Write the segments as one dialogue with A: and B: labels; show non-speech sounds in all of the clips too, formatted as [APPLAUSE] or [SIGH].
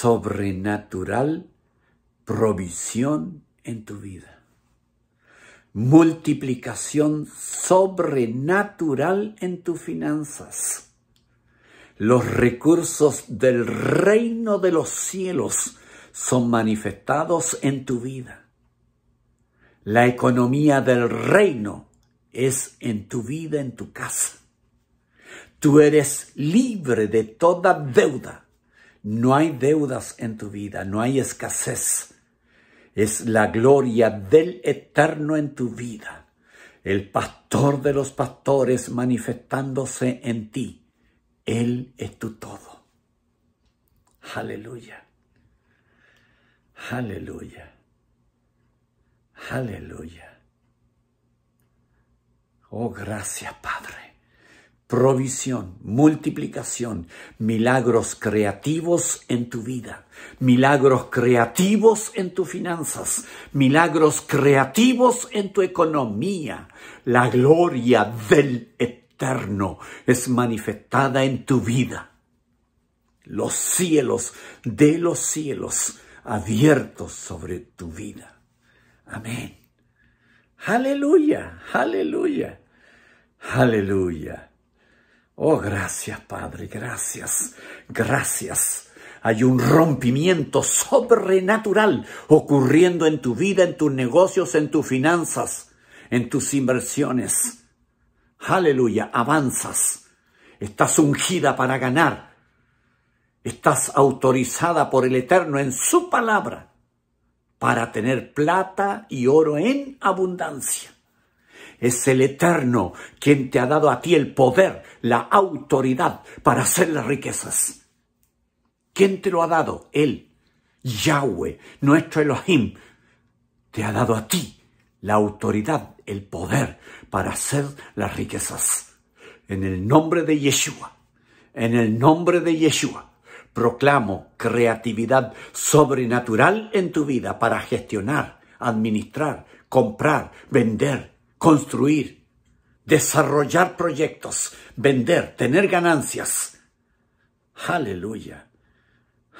A: sobrenatural provisión en tu vida. Multiplicación sobrenatural en tus finanzas. Los recursos del reino de los cielos son manifestados en tu vida. La economía del reino es en tu vida, en tu casa. Tú eres libre de toda deuda no hay deudas en tu vida, no hay escasez. Es la gloria del eterno en tu vida. El pastor de los pastores manifestándose en ti. Él es tu todo. Aleluya. Aleluya. Aleluya. Oh, gracias, Padre provisión, multiplicación, milagros creativos en tu vida, milagros creativos en tus finanzas, milagros creativos en tu economía. La gloria del Eterno es manifestada en tu vida. Los cielos de los cielos abiertos sobre tu vida. Amén. Aleluya, aleluya, aleluya. Oh, gracias, Padre, gracias, gracias. Hay un rompimiento sobrenatural ocurriendo en tu vida, en tus negocios, en tus finanzas, en tus inversiones. Aleluya, avanzas. Estás ungida para ganar. Estás autorizada por el Eterno en su palabra para tener plata y oro en abundancia es el Eterno quien te ha dado a ti el poder, la autoridad para hacer las riquezas. ¿Quién te lo ha dado? Él, Yahweh, nuestro Elohim, te ha dado a ti la autoridad, el poder para hacer las riquezas. En el nombre de Yeshua, en el nombre de Yeshua, proclamo creatividad sobrenatural en tu vida para gestionar, administrar, comprar, vender, construir, desarrollar proyectos, vender, tener ganancias. Aleluya,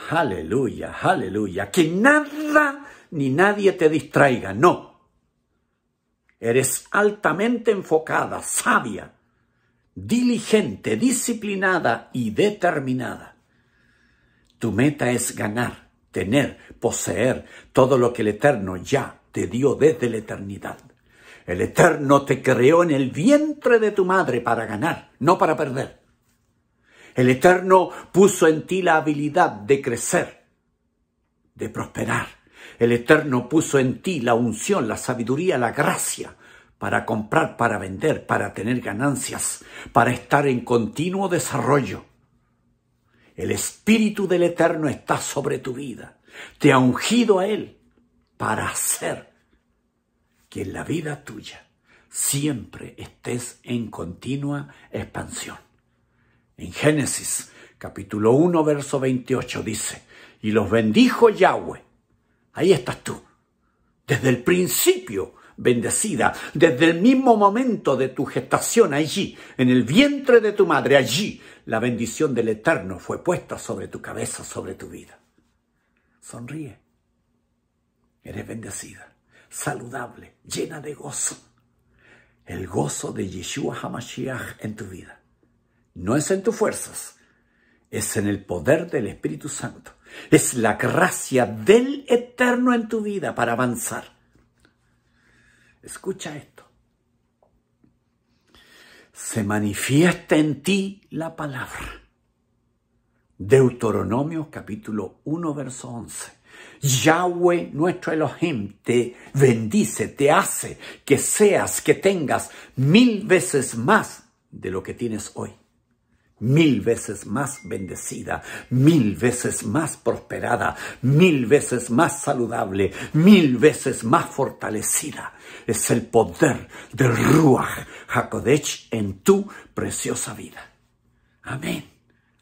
A: aleluya, aleluya. Que nada ni nadie te distraiga, no. Eres altamente enfocada, sabia, diligente, disciplinada y determinada. Tu meta es ganar, tener, poseer todo lo que el Eterno ya te dio desde la eternidad. El Eterno te creó en el vientre de tu madre para ganar, no para perder. El Eterno puso en ti la habilidad de crecer, de prosperar. El Eterno puso en ti la unción, la sabiduría, la gracia para comprar, para vender, para tener ganancias, para estar en continuo desarrollo. El Espíritu del Eterno está sobre tu vida. Te ha ungido a Él para hacer que en la vida tuya siempre estés en continua expansión. En Génesis capítulo 1, verso 28 dice, y los bendijo Yahweh. Ahí estás tú, desde el principio bendecida, desde el mismo momento de tu gestación allí, en el vientre de tu madre, allí, la bendición del Eterno fue puesta sobre tu cabeza, sobre tu vida. Sonríe, eres bendecida saludable, llena de gozo. El gozo de Yeshua HaMashiach en tu vida. No es en tus fuerzas, es en el poder del Espíritu Santo. Es la gracia del Eterno en tu vida para avanzar. Escucha esto. Se manifiesta en ti la palabra. Deuteronomio capítulo 1, verso 11. Yahweh nuestro Elohim te bendice, te hace que seas, que tengas mil veces más de lo que tienes hoy. Mil veces más bendecida, mil veces más prosperada, mil veces más saludable, mil veces más fortalecida. Es el poder de Ruach Hakodesh en tu preciosa vida. Amén.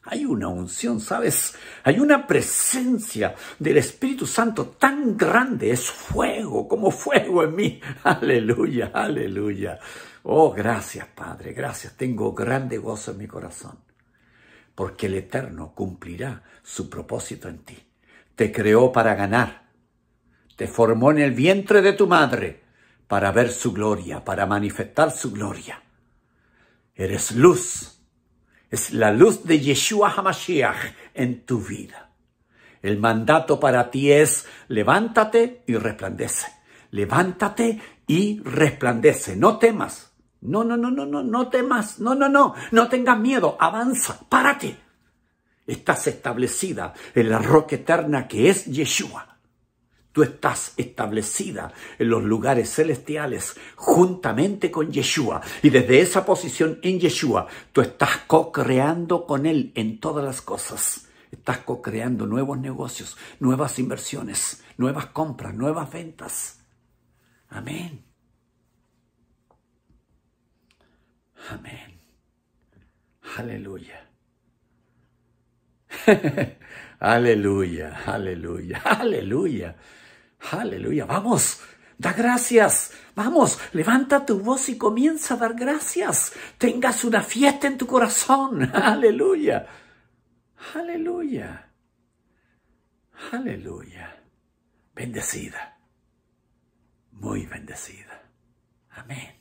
A: Hay una unción, ¿sabes? Hay una presencia del Espíritu Santo tan grande, es fuego, como fuego en mí. [LAUGHS] Aleluya, aleluya. Oh, gracias, Padre, gracias. Tengo grande gozo en mi corazón, porque el Eterno cumplirá su propósito en ti. Te creó para ganar, te formó en el vientre de tu madre para ver su gloria, para manifestar su gloria. Eres luz es la luz de Yeshua HaMashiach en tu vida. El mandato para ti es levántate y resplandece. Levántate y resplandece. No temas. No, no, no, no, no, no temas. No, no, no. No tengas miedo. Avanza. Párate. Estás establecida en la roca eterna que es Yeshua. Tú estás establecida en los lugares celestiales juntamente con Yeshua. Y desde esa posición en Yeshua, tú estás co-creando con Él en todas las cosas. Estás co-creando nuevos negocios, nuevas inversiones, nuevas compras, nuevas ventas. Amén. Amén. Aleluya. [LAUGHS] aleluya, aleluya, aleluya, aleluya. Vamos, da gracias. Vamos, levanta tu voz y comienza a dar gracias. Tengas una fiesta en tu corazón. [LAUGHS] Aleluya. Aleluya. Aleluya. Bendecida. Muy bendecida. Amén.